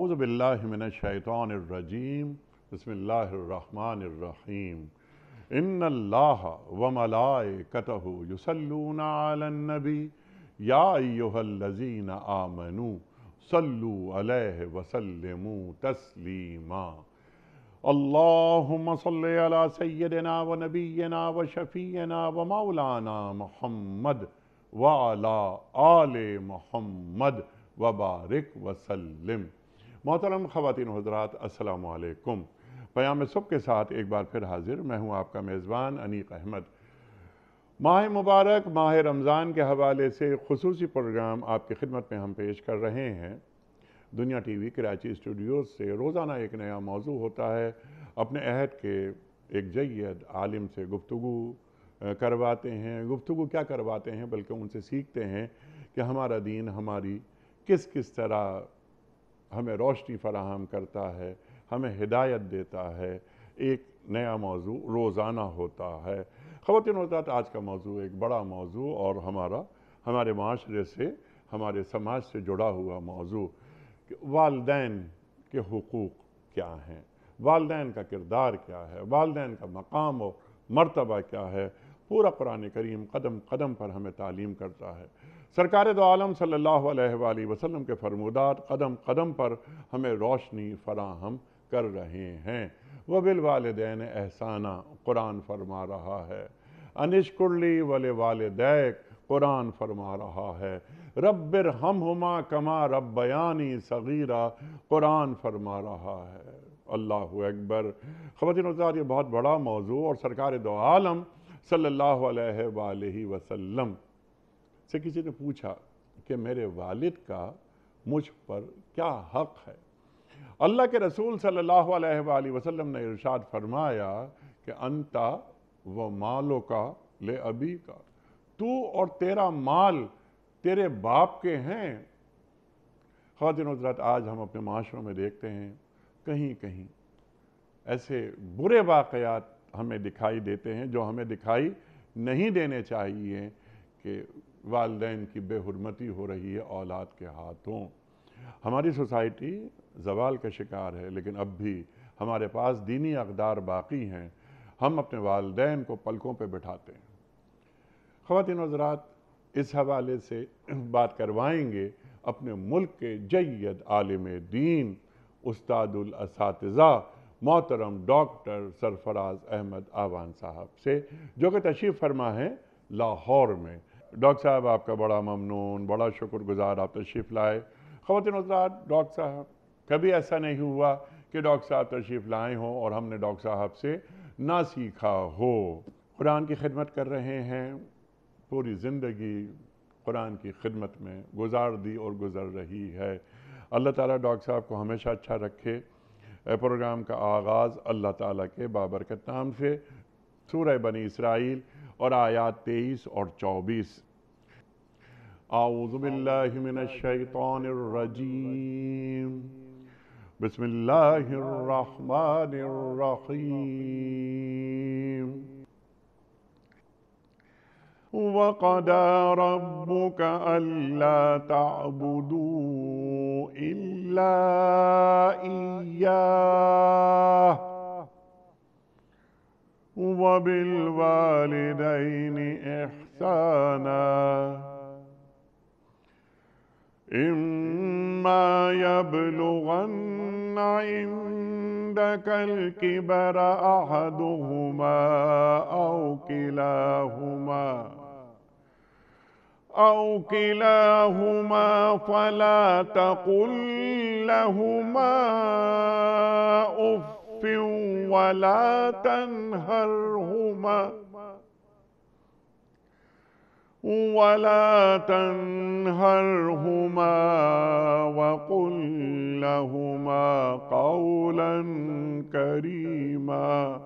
اعوذ باللہ من الشیطان الرجیم بسم اللہ الرحمن الرحیم ان اللہ و ملائکتہ یسلون علی النبی یا ایوہ الذین آمنو صلو علیہ وسلمو تسلیما اللہم صلی علی سیدنا و نبینا و شفینا و مولانا محمد وعلا آل محمد وبارک وسلم محترم خواتین حضرات السلام علیکم پیام سب کے ساتھ ایک بار پھر حاضر میں ہوں آپ کا میزبان انیق احمد ماہ مبارک ماہ رمضان کے حوالے سے خصوصی پروگرام آپ کی خدمت میں ہم پیش کر رہے ہیں دنیا ٹی وی کراچی اسٹوڈیوز سے روزانہ ایک نیا موضوع ہوتا ہے اپنے عہد کے ایک جید عالم سے گفتگو کرواتے ہیں گفتگو کیا کرواتے ہیں بلکہ ان سے سیکھتے ہیں کہ ہمارا دین ہماری کس کس طرح ہمیں روشنی فراہم کرتا ہے ہمیں ہدایت دیتا ہے ایک نیا موضوع روزانہ ہوتا ہے خواتین حضرات آج کا موضوع ایک بڑا موضوع اور ہمارا ہمارے معاشرے سے ہمارے سماج سے جڑا ہوا موضوع کہ والدین کے حقوق کیا ہیں والدین کا کردار کیا ہے والدین کا مقام و مرتبہ کیا ہے پورا قرآن کریم قدم قدم پر ہمیں تعلیم کرتا ہے سرکار دو عالم صلی اللہ علیہ وآلہ وسلم کے فرمودات قدم قدم پر ہمیں روشنی فراہم کر رہے ہیں وبل والدین احسانہ قرآن فرما رہا ہے انشکرلی ول والد قرآن فرما رہا ہے ربر ہم ہما کماں رب بیانی صغیرہ قرآن فرما رہا ہے اللہ اکبر خواتین وزاد یہ بہت بڑا موضوع اور سرکار دو عالم صلی اللہ علیہ وآلہ وسلم سے کسی نے پوچھا کہ میرے والد کا مجھ پر کیا حق ہے اللہ کے رسول صلی اللہ علیہ وآلہ وسلم نے ارشاد فرمایا کہ انتا و مالو کا لے ابی کا تو اور تیرا مال تیرے باپ کے ہیں خواتین حضرت آج ہم اپنے معاشروں میں دیکھتے ہیں کہیں کہیں ایسے برے واقعات ہمیں دکھائی دیتے ہیں جو ہمیں دکھائی نہیں دینے چاہیے کہ والدین کی بے حرمتی ہو رہی ہے اولاد کے ہاتھوں ہماری سوسائٹی زوال کا شکار ہے لیکن اب بھی ہمارے پاس دینی اقدار باقی ہیں ہم اپنے والدین کو پلکوں پہ بٹھاتے ہیں خواتین حضرات اس حوالے سے بات کروائیں گے اپنے ملک کے جید عالم دین استاد الاساتذہ محترم ڈاکٹر سرفراز احمد آوان صاحب سے جو کہ تشریف فرما ہے لاہور میں ڈاکٹر صاحب آپ کا بڑا ممنون بڑا شکر گزار آپ تشریف لائے خواتین حضرات ڈاکٹر صاحب کبھی ایسا نہیں ہوا کہ ڈاکٹر صاحب تشریف لائے ہوں اور ہم نے ڈاکٹر صاحب سے نہ سیکھا ہو قرآن کی خدمت کر رہے ہیں پوری زندگی قرآن کی خدمت میں گزار دی اور گزر رہی ہے اللہ تعالیٰ ڈاکٹر صاحب کو ہمیشہ اچھا رکھے پروگرام کا آغاز اللہ تعالیٰ کے بابرکت نام سے سورہ بنی اسرائیل اور آیات تیئیس اور چوبیس اعوذ باللہ من الشیطان الرجیم بسم اللہ الرحمن الرحیم وَقَدَى رَبُّكَ أَلَّا تَعْبُدُوا إِلَّا إِيَّاهُ وبالوالدين إحسانا إما يبلغن عندك الكبر أحدهما أو كلاهما أو كلاهما فلا تقل لهما أف بلطف ولا تنهرهما ولا تنهرهما وقل لهما قولا كريما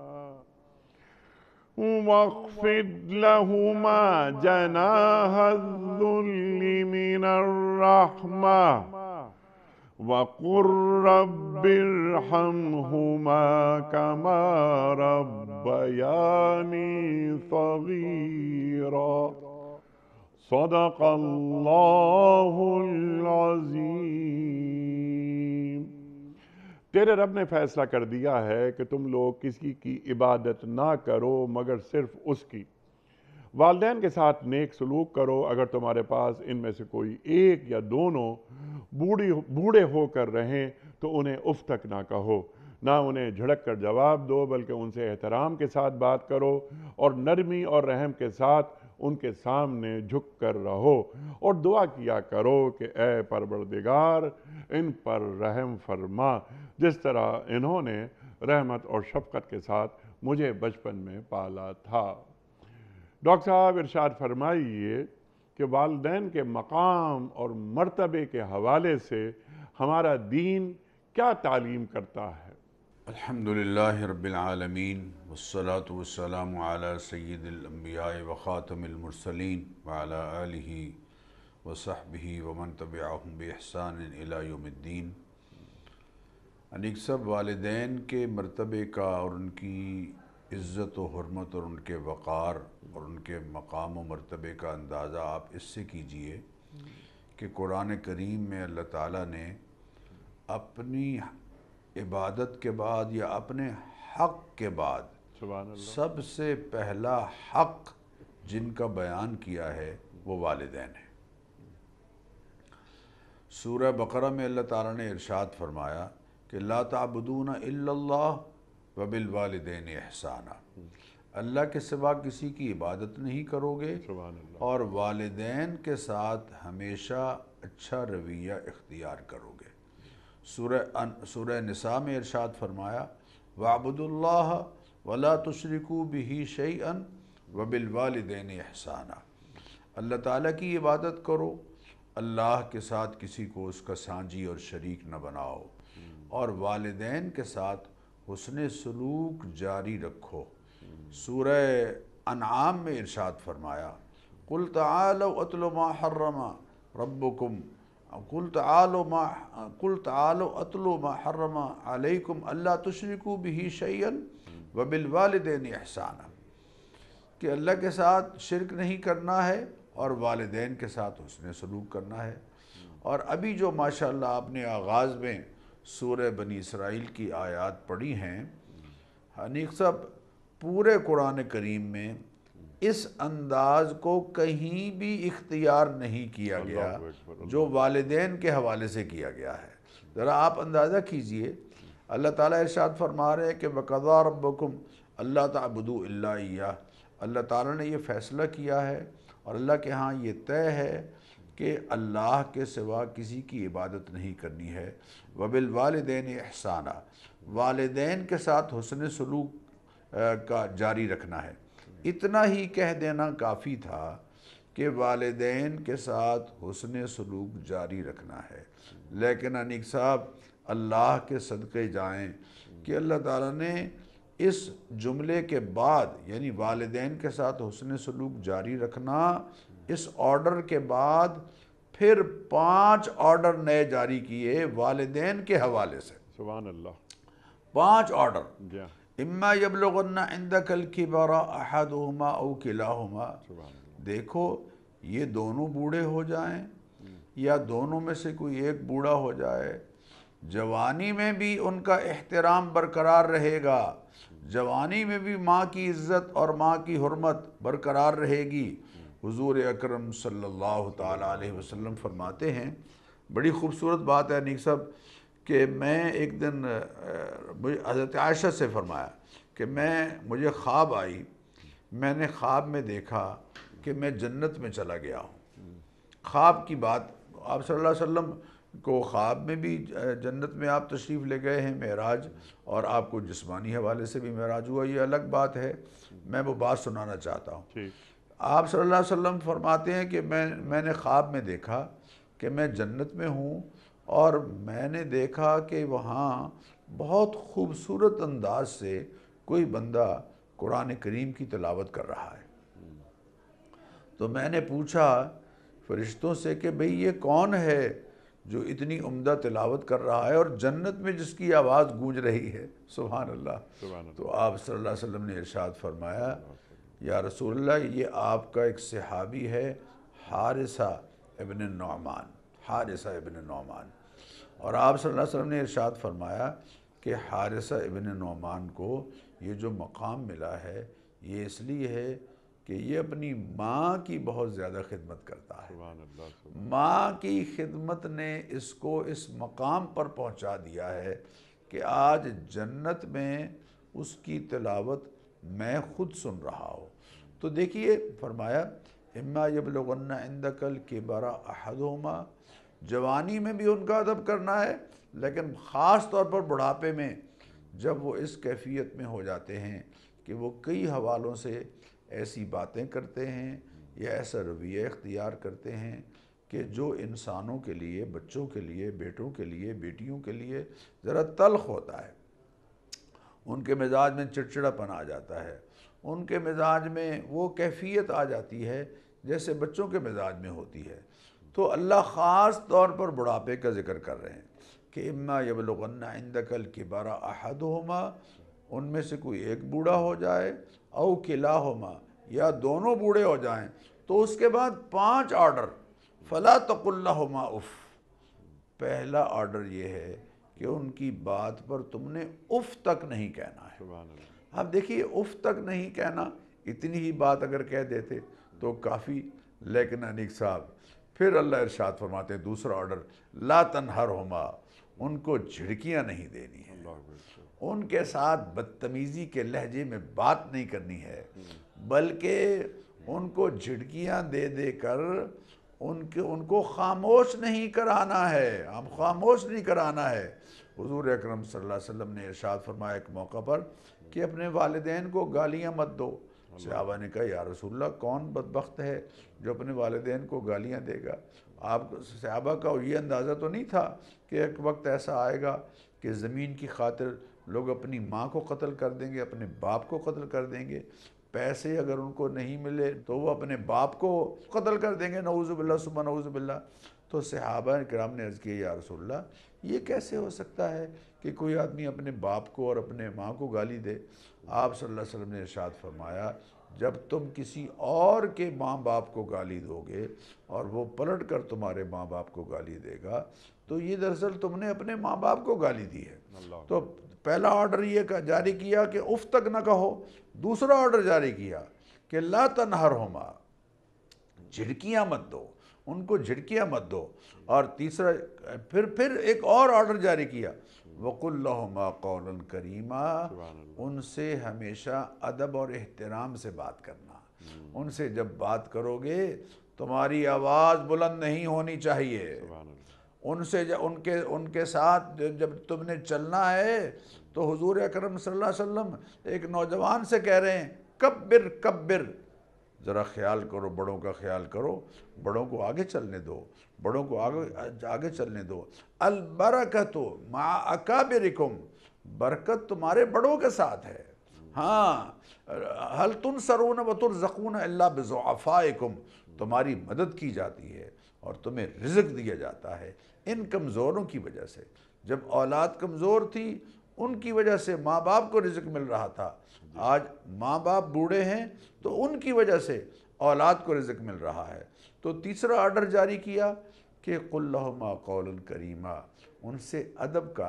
واخفض لهما جناح الذل من الرحمه وَقُلْ رَبِّ الْحَمْهُمَا كَمَا رَبَّيَانِ صَغِيرًا صدق اللہ العظیم تیرے رب نے فیصلہ کر دیا ہے کہ تم لوگ کسی کی عبادت نہ کرو مگر صرف اس کی والدین کے ساتھ نیک سلوک کرو اگر تمہارے پاس ان میں سے کوئی ایک یا دونوں بوڑھی بوڑھے ہو کر رہیں تو انہیں اف تک نہ کہو نہ انہیں جھڑک کر جواب دو بلکہ ان سے احترام کے ساتھ بات کرو اور نرمی اور رحم کے ساتھ ان کے سامنے جھک کر رہو اور دعا کیا کرو کہ اے پربردگار ان پر رحم فرما جس طرح انہوں نے رحمت اور شفقت کے ساتھ مجھے بچپن میں پالا تھا ڈاکٹر صاحب ارشاد فرمائیے کہ والدین کے مقام اور مرتبے کے حوالے سے ہمارا دین کیا تعلیم کرتا ہے الحمدللہ رب العالمین والصلاة والسلام على سید الانبیاء وخاتم المرسلین وعلى آلہ وصحبہ ومن تبعہم بإحسان الى بحسان الدین انیک سب والدین کے مرتبے کا اور ان کی عزت و حرمت اور ان کے وقار اور ان کے مقام و مرتبے کا اندازہ آپ اس سے کیجئے کہ قرآن کریم میں اللہ تعالیٰ نے اپنی عبادت کے بعد یا اپنے حق کے بعد سب سے پہلا حق جن کا بیان کیا ہے وہ والدین ہیں سورہ بقرہ میں اللہ تعالیٰ نے ارشاد فرمایا کہ لا تعبدون الا اللہ وبل والدین احسانہ اللہ کے سوا کسی کی عبادت نہیں کرو گے اور والدین کے ساتھ ہمیشہ اچھا رویہ اختیار کرو گے سورہ ان میں ارشاد فرمایا وعبد اللہ ولا تشرکو بھی ہی شعیع وبل والدین احسانہ اللہ تعالیٰ کی عبادت کرو اللہ کے ساتھ کسی کو اس کا سانجی اور شریک نہ بناؤ اور والدین کے ساتھ حسن سلوک جاری رکھو سورہ انعام میں ارشاد فرمایا قل تعالو اتل ما حرم ربکم قل تعالو ما قل تعالو اتل ما حرم علیکم اللہ تشرکو بہی بھی شعیم وبل والدین کہ اللہ کے ساتھ شرک نہیں کرنا ہے اور والدین کے ساتھ حسن سلوک کرنا ہے اور ابھی جو ماشاءاللہ آپ نے آغاز میں سورہ بنی اسرائیل کی آیات پڑی ہیں حنیق صاحب پورے قرآن کریم میں اس انداز کو کہیں بھی اختیار نہیں کیا گیا جو والدین کے حوالے سے کیا گیا ہے ذرا آپ اندازہ کیجئے اللہ تعالیٰ ارشاد فرما رہے کہ ربکم اللہ اللہ اللہ تعالیٰ نے یہ فیصلہ کیا ہے اور اللہ کے ہاں یہ طے ہے کہ اللہ کے سوا کسی کی عبادت نہیں کرنی ہے وبل والدین احسانہ والدین کے ساتھ حسن سلوک کا جاری رکھنا ہے اتنا ہی کہہ دینا کافی تھا کہ والدین کے ساتھ حسن سلوک جاری رکھنا ہے لیکن انیک صاحب اللہ کے صدقے جائیں کہ اللہ تعالیٰ نے اس جملے کے بعد یعنی والدین کے ساتھ حسن سلوک جاری رکھنا اس آرڈر کے بعد پھر پانچ آرڈر نئے جاری کیے والدین کے حوالے سے پانچ آرڈر اما یبلغن عندک الکبر احدہما او کلاہما دیکھو یہ دونوں بوڑھے ہو جائیں یا دونوں میں سے کوئی ایک بوڑھا ہو جائے جوانی میں بھی ان کا احترام برقرار رہے گا جوانی میں بھی ماں کی عزت اور ماں کی حرمت برقرار رہے گی حضور اکرم صلی اللہ تعالیٰ علیہ وسلم فرماتے ہیں بڑی خوبصورت بات ہے نیک صاحب کہ میں ایک دن حضرت عائشہ سے فرمایا کہ میں مجھے خواب آئی میں نے خواب میں دیکھا کہ میں جنت میں چلا گیا ہوں خواب کی بات آپ صلی اللہ علیہ وسلم کو خواب میں بھی جنت میں آپ تشریف لے گئے ہیں معراج اور آپ کو جسمانی حوالے سے بھی معراج ہوا یہ الگ بات ہے میں وہ بات سنانا چاہتا ہوں آپ صلی اللہ علیہ وسلم فرماتے ہیں کہ میں میں نے خواب میں دیکھا کہ میں جنت میں ہوں اور میں نے دیکھا کہ وہاں بہت خوبصورت انداز سے کوئی بندہ قرآن کریم کی تلاوت کر رہا ہے تو میں نے پوچھا فرشتوں سے کہ بھئی یہ کون ہے جو اتنی عمدہ تلاوت کر رہا ہے اور جنت میں جس کی آواز گونج رہی ہے سبحان اللہ تو آپ صلی اللہ علیہ وسلم نے ارشاد فرمایا یا رسول اللہ یہ آپ کا ایک صحابی ہے حارثہ ابن نعمان حارثہ ابن نعمان اور آپ صلی اللہ علیہ وسلم نے ارشاد فرمایا کہ حارثہ ابن نعمان کو یہ جو مقام ملا ہے یہ اس لیے ہے کہ یہ اپنی ماں کی بہت زیادہ خدمت کرتا ہے ماں کی خدمت نے اس کو اس مقام پر پہنچا دیا ہے کہ آج جنت میں اس کی تلاوت میں خود سن رہا ہوں تو دیکھیے فرمایا اما یبلغنہ عند کل کے برا جوانی میں بھی ان کا ادب کرنا ہے لیکن خاص طور پر بڑھاپے میں جب وہ اس کیفیت میں ہو جاتے ہیں کہ وہ کئی حوالوں سے ایسی باتیں کرتے ہیں یا ایسا رویہ اختیار کرتے ہیں کہ جو انسانوں کے لیے بچوں کے لیے بیٹوں کے لیے بیٹیوں کے لیے ذرا تلخ ہوتا ہے ان کے مزاج میں چڑچڑا پن آ جاتا ہے ان کے مزاج میں وہ کیفیت آ جاتی ہے جیسے بچوں کے مزاج میں ہوتی ہے تو اللہ خاص طور پر بڑھاپے کا ذکر کر رہے ہیں کہ اما یبلغنہ عندکل دقل کے بارا عہد ان میں سے کوئی ایک بوڑھا ہو جائے او قلعہ ہوما یا دونوں بوڑھے ہو جائیں تو اس کے بعد پانچ آرڈر فلا تق اللہ ہوما اف پہلا آرڈر یہ ہے کہ ان کی بات پر تم نے اف تک نہیں کہنا ہے اب دیکھیے اف تک نہیں کہنا اتنی ہی بات اگر کہہ دیتے تو کافی لیکن انیک صاحب پھر اللہ ارشاد فرماتے ہیں دوسرا آرڈر لا تنہر ہوما ان کو جھڑکیاں نہیں دینی ہیں ان کے ساتھ بدتمیزی کے لہجے میں بات نہیں کرنی ہے بلکہ ان کو جھڑکیاں دے دے کر ان کے ان کو خاموش نہیں کرانا ہے ہم خاموش نہیں کرانا ہے حضور اکرم صلی اللہ علیہ وسلم نے ارشاد فرمایا ایک موقع پر کہ اپنے والدین کو گالیاں مت دو صحابہ نے کہا یا رسول اللہ کون بدبخت ہے جو اپنے والدین کو گالیاں دے گا آپ صحابہ کا یہ اندازہ تو نہیں تھا کہ ایک وقت ایسا آئے گا کہ زمین کی خاطر لوگ اپنی ماں کو قتل کر دیں گے اپنے باپ کو قتل کر دیں گے پیسے اگر ان کو نہیں ملے تو وہ اپنے باپ کو قتل کر دیں گے نعوذ باللہ صبح نعوذ باللہ تو صحابہ کرام نے عرض کیا یا رسول اللہ یہ کیسے ہو سکتا ہے کہ کوئی آدمی اپنے باپ کو اور اپنے ماں کو گالی دے آپ صلی اللہ علیہ وسلم نے ارشاد فرمایا جب تم کسی اور کے ماں باپ کو گالی دو گے اور وہ پلٹ کر تمہارے ماں باپ کو گالی دے گا تو یہ دراصل تم نے اپنے ماں باپ کو گالی دی ہے تو پہلا آرڈر یہ جاری کیا کہ اف تک نہ کہو دوسرا آرڈر جاری کیا کہ لا تنہر ہوما جھڑکیاں مت دو ان کو جھڑکیاں مت دو اور تیسرا پھر پھر ایک اور آرڈر جاری کیا وَقُلْ اللہ قَوْلًا کریمہ ان سے ہمیشہ ادب اور احترام سے بات کرنا ان سے جب بات کرو گے تمہاری آواز بلند نہیں ہونی چاہیے ان سے ان کے ان کے ساتھ جب تم نے چلنا ہے تو حضور اکرم صلی اللہ علیہ وسلم ایک نوجوان سے کہہ رہے ہیں کبر کبر ذرا خیال کرو بڑوں کا خیال کرو بڑوں کو آگے چلنے دو بڑوں کو آگے چلنے دو البرکت مع اکابرکم ما برکت تمہارے بڑوں کے ساتھ ہے ہاں حل تن سرون بط العقون اللہ بضعفائکم تمہاری مدد کی جاتی ہے اور تمہیں رزق دیا جاتا ہے ان کمزوروں کی وجہ سے جب اولاد کمزور تھی ان کی وجہ سے ماں باپ کو رزق مل رہا تھا آج ماں باپ بوڑھے ہیں تو ان کی وجہ سے اولاد کو رزق مل رہا ہے تو تیسرا آرڈر جاری کیا کہ قلّہ قول کریمہ ان سے ادب کا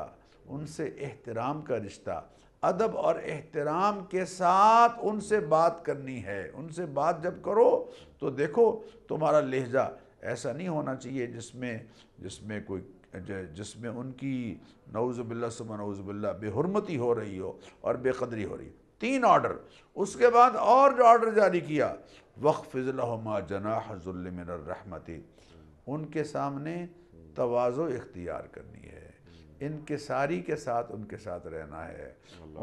ان سے احترام کا رشتہ ادب اور احترام کے ساتھ ان سے بات کرنی ہے ان سے بات جب کرو تو دیکھو تمہارا لہجہ ایسا نہیں ہونا چاہیے جس میں جس میں کوئی جس میں ان کی نعوذ نوزمہ نعوذ باللہ بے حرمتی ہو رہی ہو اور بے قدری ہو رہی ہو تین آرڈر اس کے بعد اور جو آرڈر جاری کیا وقف لَهُمَا جناح حض مِنَ الرحمتی ان کے سامنے توازو اختیار کرنی ہے ان کے ساری کے ساتھ ان کے ساتھ رہنا ہے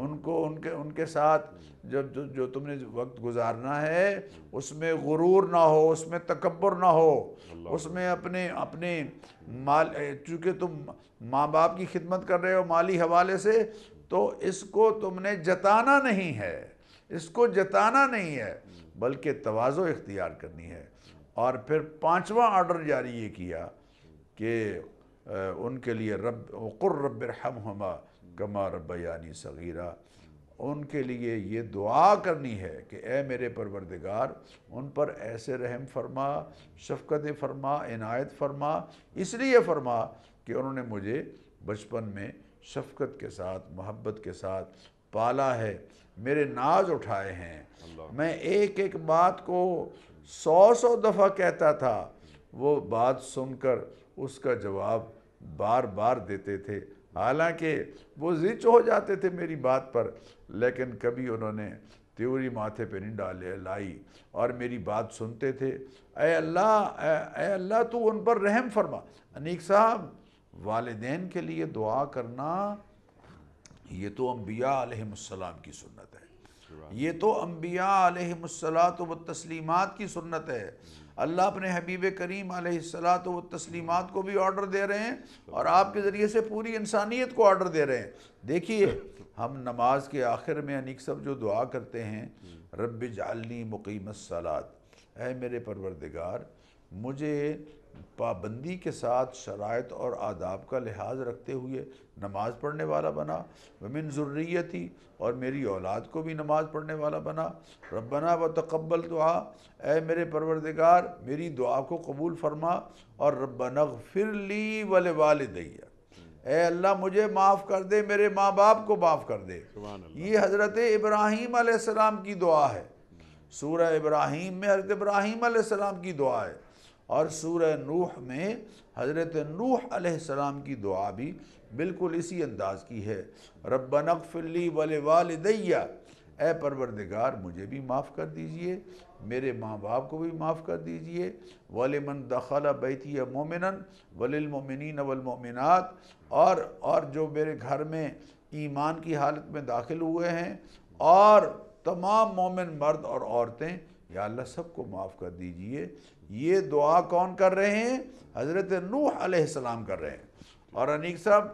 ان کو ان کے ان کے ساتھ جب جو تم نے وقت گزارنا ہے اس میں غرور نہ ہو اس میں تکبر نہ ہو اس میں اپنے اپنے مال چونکہ تم ماں باپ کی خدمت کر رہے ہو مالی حوالے سے تو اس کو تم نے جتانا نہیں ہے اس کو جتانا نہیں ہے بلکہ توازو اختیار کرنی ہے اور پھر پانچواں آرڈر جاری یہ کیا کہ ان کے لیے رب رب رحم ہما کما یعنی صغیرہ ان کے لیے یہ دعا کرنی ہے کہ اے میرے پروردگار ان پر ایسے رحم فرما شفقت فرما عنایت فرما اس لیے فرما کہ انہوں نے مجھے بچپن میں شفقت کے ساتھ محبت کے ساتھ پالا ہے میرے ناز اٹھائے ہیں میں ایک ایک بات کو سو سو دفعہ کہتا تھا وہ بات سن کر اس کا جواب بار بار دیتے تھے حالانکہ وہ زچ ہو جاتے تھے میری بات پر لیکن کبھی انہوں نے تیوری ماتھے پہ نہیں ڈالے لائی اور میری بات سنتے تھے اے اللہ اے اے اللہ تو ان پر رحم فرما انیک صاحب والدین کے لیے دعا کرنا یہ تو انبیاء علیہم السلام کی سنت ہے یہ تو انبیاء علیہ السلاۃ و تسلیمات کی سنت ہے اللہ اپنے حبیب کریم علیہ السلاۃ و تسلیمات کو بھی آرڈر دے رہے ہیں اور آپ کے ذریعے سے پوری انسانیت کو آرڈر دے رہے ہیں دیکھیے ہم نماز کے آخر میں انیک سب جو دعا کرتے ہیں رب جعلنی مقیم سلاد اے میرے پروردگار مجھے پابندی کے ساتھ شرائط اور آداب کا لحاظ رکھتے ہوئے نماز پڑھنے والا بنا ومن ذریتی اور میری اولاد کو بھی نماز پڑھنے والا بنا ربنا و تقبل دعا اے میرے پروردگار میری دعا کو قبول فرما اور ربنا اغفر لی ول والدیا اے اللہ مجھے معاف کر دے میرے ماں باپ کو معاف کر دے یہ حضرت ابراہیم علیہ السلام کی دعا ہے سورہ ابراہیم میں حضرت ابراہیم علیہ السلام کی دعا ہے اور سورہ نوح میں حضرت نوح علیہ السلام کی دعا بھی بالکل اسی انداز کی ہے رب لی ولی والدیا اے پروردگار مجھے بھی معاف کر دیجئے میرے ماں باپ کو بھی معاف کر دیجئے ولمن من دخل بیتی مومن ولومنین وولمنات اور اور جو میرے گھر میں ایمان کی حالت میں داخل ہوئے ہیں اور تمام مومن مرد اور عورتیں یا اللہ سب کو معاف کر دیجئے یہ دعا کون کر رہے ہیں حضرت نوح علیہ السلام کر رہے ہیں اور انیک صاحب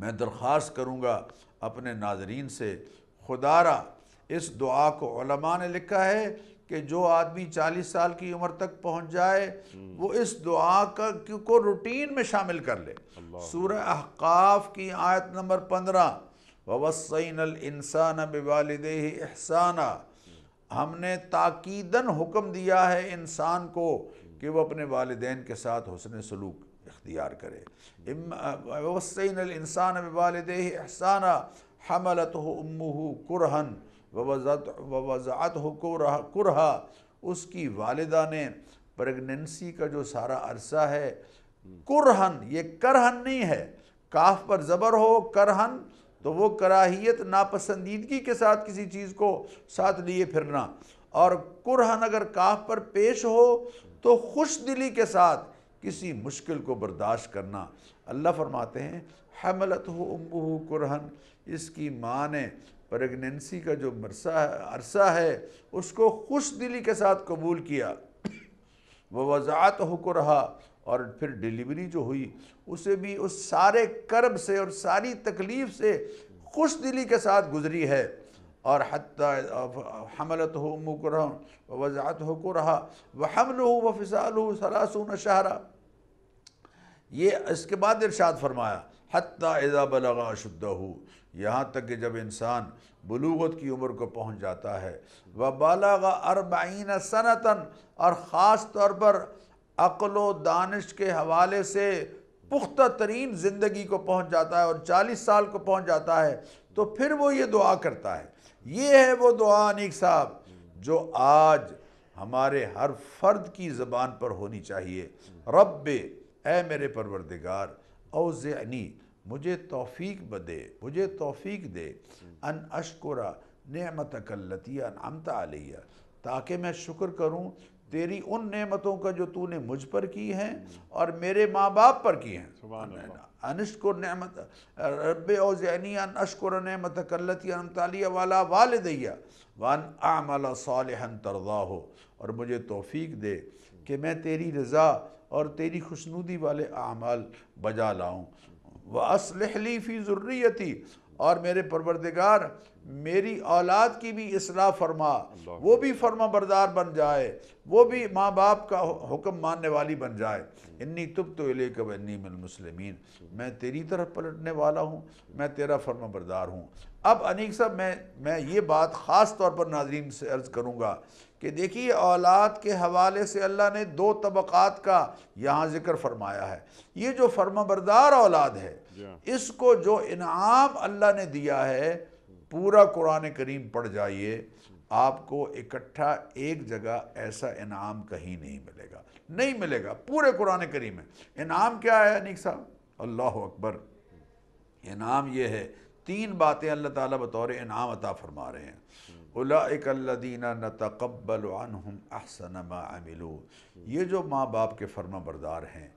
میں درخواست کروں گا اپنے ناظرین سے خدا را اس دعا کو علماء نے لکھا ہے کہ جو آدمی چالیس سال کی عمر تک پہنچ جائے وہ اس دعا کو روٹین میں شامل کر لے سورہ احقاف کی آیت نمبر پندرہ وسین الْإِنسَانَ بالدہ احسانہ ہم نے تاکیدن حکم دیا ہے انسان کو کہ وہ اپنے والدین کے ساتھ حسن سلوک اختیار کرے وسعین الْإِنسَانَ بِوَالِدَيْهِ احسانہ حَمَلَتْهُ ہو ام وَوَزَعَتْهُ کُرہن ہو اس کی والدہ نے پریگننسی کا جو سارا عرصہ ہے کرہن یہ کر نہیں ہے کاف پر زبر ہو کر تو وہ کراہیت ناپسندیدگی کے ساتھ کسی چیز کو ساتھ لیے پھرنا اور کرہن اگر کاف پر پیش ہو تو خوش دلی کے ساتھ کسی مشکل کو برداشت کرنا اللہ فرماتے ہیں حملت ہو امبو کرہن اس کی ماں نے پریگنینسی کا جو ہے عرصہ ہے اس کو خوش دلی کے ساتھ قبول کیا وہ وضاحت ہو رہا اور پھر ڈیلیوری جو ہوئی اسے بھی اس سارے کرب سے اور ساری تکلیف سے خوش دلی کے ساتھ گزری ہے اور حتیٰ حملت ہو مکرہ ووزعت ہو کرہا رہا وہ حمل ہو و ہو سلاسون شہرہ یہ اس کے بعد ارشاد فرمایا حتیٰ اذا بلغ شدہ ہو یہاں تک کہ جب انسان بلوغت کی عمر کو پہنچ جاتا ہے و اربعین سنتا اور خاص طور پر عقل و دانش کے حوالے سے پختہ ترین زندگی کو پہنچ جاتا ہے اور چالیس سال کو پہنچ جاتا ہے تو پھر وہ یہ دعا کرتا ہے یہ ہے وہ دعا انیک صاحب جو آج ہمارے ہر فرد کی زبان پر ہونی چاہیے رب اے میرے پروردگار اوزعنی مجھے توفیق بدے مجھے توفیق دے ان اشکرا نعمت کلتی انعمت علیہ تاکہ میں شکر کروں تیری ان نعمتوں کا جو تو نے مجھ پر کی ہیں اور میرے ماں باپ پر کی ہیں انشکر نعمت رب و ان اشکر نعمت انتالیہ والا والدیہ وان اعمل صالحا ترضاہو ہو اور مجھے توفیق دے کہ میں تیری رضا اور تیری خوشنودی والے اعمال بجا لاؤں وَأَصْلِحْ لِي فِي ذُرِّيَّتِي اور میرے پروردگار میری اولاد کی بھی اصلاح فرما وہ بھی فرما بردار بن جائے وہ بھی ماں باپ کا حکم ماننے والی بن جائے انی تب تو علیہ کب انی المسلمین میں تیری طرف پلٹنے والا ہوں میں تیرا فرما بردار ہوں اب انیک صاحب میں میں یہ بات خاص طور پر ناظرین سے عرض کروں گا کہ دیکھیے اولاد کے حوالے سے اللہ نے دو طبقات کا یہاں ذکر فرمایا ہے یہ جو فرما بردار اولاد ہے جی ہاں۔ اس کو جو انعام اللہ نے دیا ہے پورا قرآن کریم پڑھ جائیے آپ کو اکٹھا ایک جگہ ایسا انعام کہیں نہیں ملے گا نہیں ملے گا پورے قرآن کریم ہے انعام کیا ہے انیک صاحب اللہ اکبر انعام یہ ہے تین باتیں اللہ تعالیٰ بطور انعام عطا فرما رہے ہیں نتقبل عنہم احسن ما عملو یہ جو ماں باپ کے فرما بردار ہیں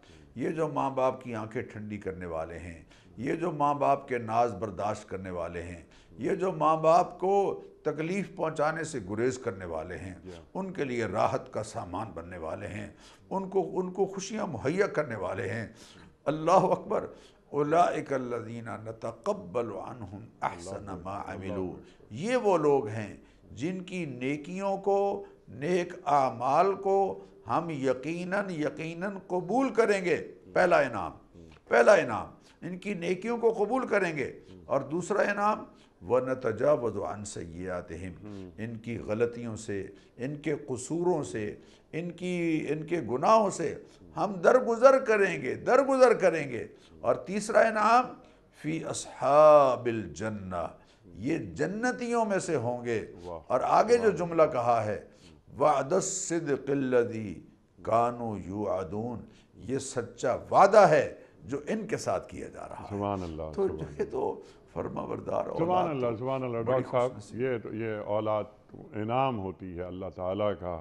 یہ جو ماں باپ کی آنکھیں ٹھنڈی کرنے والے ہیں یہ جو ماں باپ کے ناز برداشت کرنے والے ہیں یہ جو ماں باپ کو تکلیف پہنچانے سے گریز کرنے والے ہیں ان کے لیے راحت کا سامان بننے والے ہیں ان کو ان کو خوشیاں مہیا کرنے والے ہیں اللہ اکبر نتقبل عنہم احسن ما عملو یہ وہ لوگ ہیں جن کی نیکیوں کو نیک اعمال کو ہم یقیناً یقیناً قبول کریں گے پہلا انعام پہلا انعام ان کی نیکیوں کو قبول کریں گے اور دوسرا انعام و عَنْ وضان ان کی غلطیوں سے ان کے قصوروں سے ان کی ان کے گناہوں سے ہم درگزر کریں گے درگزر کریں گے اور تیسرا انعام فی اصحاب الجنہ یہ جنتیوں میں سے ہوں گے اور آگے جو جملہ کہا ہے وعد الصدق اللذی کانو یوعدون یہ سچا وعدہ ہے جو ان کے ساتھ کیا جا رہا ہے تو یہ تو فرما بردار اولاد سبحان اللہ سبحان اللہ ڈاک صاحب یہ اولاد انعام ہوتی ہے اللہ تعالیٰ کا